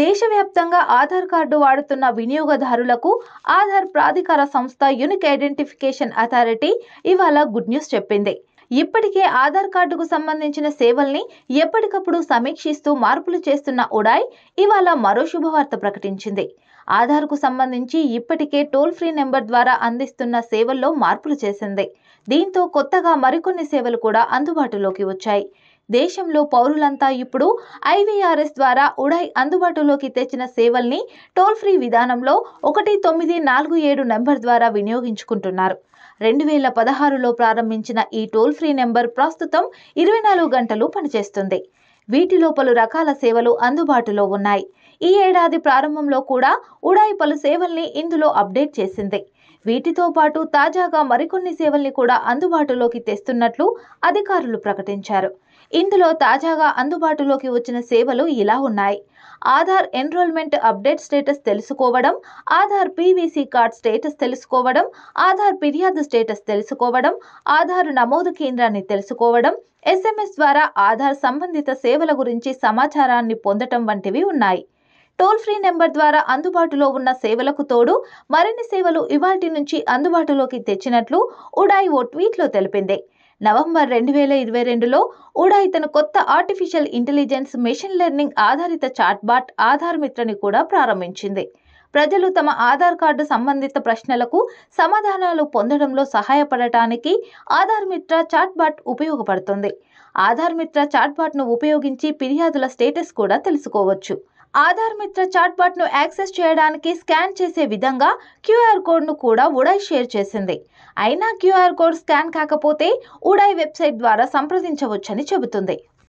దేశవ్యాప్తంగా ఆధార్ కార్డు వాడుతున్న వినియోగదారులకు ఆధార్ ప్రాధికార సంస్థ యునిక్ ఐడెంటిఫికేషన్ అథారిటీ ఇవాళ గుడ్ న్యూస్ చెప్పింది ఇప్పటికే ఆధార్ కార్డుకు సంబంధించిన సేవల్ని ఎప్పటికప్పుడు సమీక్షిస్తూ మార్పులు చేస్తున్న ఉడాయ్ ఇవాళ మరో శుభవార్త ప్రకటించింది ఆధార్కు సంబంధించి ఇప్పటికే టోల్ ఫ్రీ నెంబర్ ద్వారా అందిస్తున్న సేవల్లో మార్పులు చేసింది దీంతో కొత్తగా మరికొన్ని సేవలు కూడా అందుబాటులోకి వచ్చాయి దేశంలో పౌరులంతా ఇప్పుడు ఐవీఆర్ఎస్ ద్వారా ఉడాయ్ అందుబాటులోకి తెచ్చిన సేవల్ని టోల్ ఫ్రీ విధానంలో ఒకటి తొమ్మిది నాలుగు ఏడు నెంబర్ ద్వారా వినియోగించుకుంటున్నారు రెండు వేల పదహారులో ప్రారంభించిన ఈ టోల్ ఫ్రీ నెంబర్ ప్రస్తుతం ఇరవై నాలుగు గంటలు పనిచేస్తుంది వీటిలో పలు రకాల సేవలు అందుబాటులో ఉన్నాయి ఈ ఏడాది ప్రారంభంలో కూడా ఉడాయి పలు సేవల్ని ఇందులో అప్డేట్ చేసింది వీటితో పాటు తాజాగా మరికొన్ని సేవల్ని కూడా అందుబాటులోకి తెస్తున్నట్లు అధికారులు ప్రకటించారు ఇందులో తాజాగా అందుబాటులోకి వచ్చిన సేవలు ఇలా ఉన్నాయి ఆధార్ ఎన్రోల్మెంట్ అప్డేట్ స్టేటస్ తెలుసుకోవడం ఆధార్ పీవీసీ కార్డ్ స్టేటస్ తెలుసుకోవడం ఆధార్ ఫిర్యాదు స్టేటస్ తెలుసుకోవడం ఆధార్ నమోదు కేంద్రాన్ని తెలుసుకోవడం ఎస్ఎంఎస్ ద్వారా ఆధార్ సంబంధిత సేవల గురించి సమాచారాన్ని పొందటం వంటివి ఉన్నాయి టోల్ ఫ్రీ నెంబర్ ద్వారా అందుబాటులో ఉన్న సేవలకు తోడు మరిన్ని సేవలు ఇవాటి నుంచి అందుబాటులోకి తెచ్చినట్లు ఉడాయ్ ఓ ట్వీట్లో తెలిపింది నవంబర్ రెండు వేల ఇరవై రెండులో ఉడాయ్ తన కొత్త ఆర్టిఫిషియల్ ఇంటెలిజెన్స్ మెషిన్ లెర్నింగ్ ఆధారిత చాట్బాట్ ఆధార్ మిత్రని కూడా ప్రారంభించింది ప్రజలు తమ ఆధార్ కార్డు సంబంధిత ప్రశ్నలకు సమాధానాలు పొందడంలో సహాయపడటానికి ఆధార్ మిత్ర చాట్బాట్ ఉపయోగపడుతుంది ఆధార్ మిత్ర చాట్బాట్ను ఉపయోగించి ఫిర్యాదుల స్టేటస్ కూడా తెలుసుకోవచ్చు ఆధార్ మిత్ర చాట్బాట్ను యాక్సెస్ చేయడానికి స్కాన్ చేసే విధంగా క్యూఆర్ కోడ్ను కూడా ఉడాయ్ షేర్ చేసింది అయినా క్యూఆర్ కోడ్ స్కాన్ కాకపోతే ఉడాయ్ వెబ్సైట్ ద్వారా సంప్రదించవచ్చని చెబుతుంది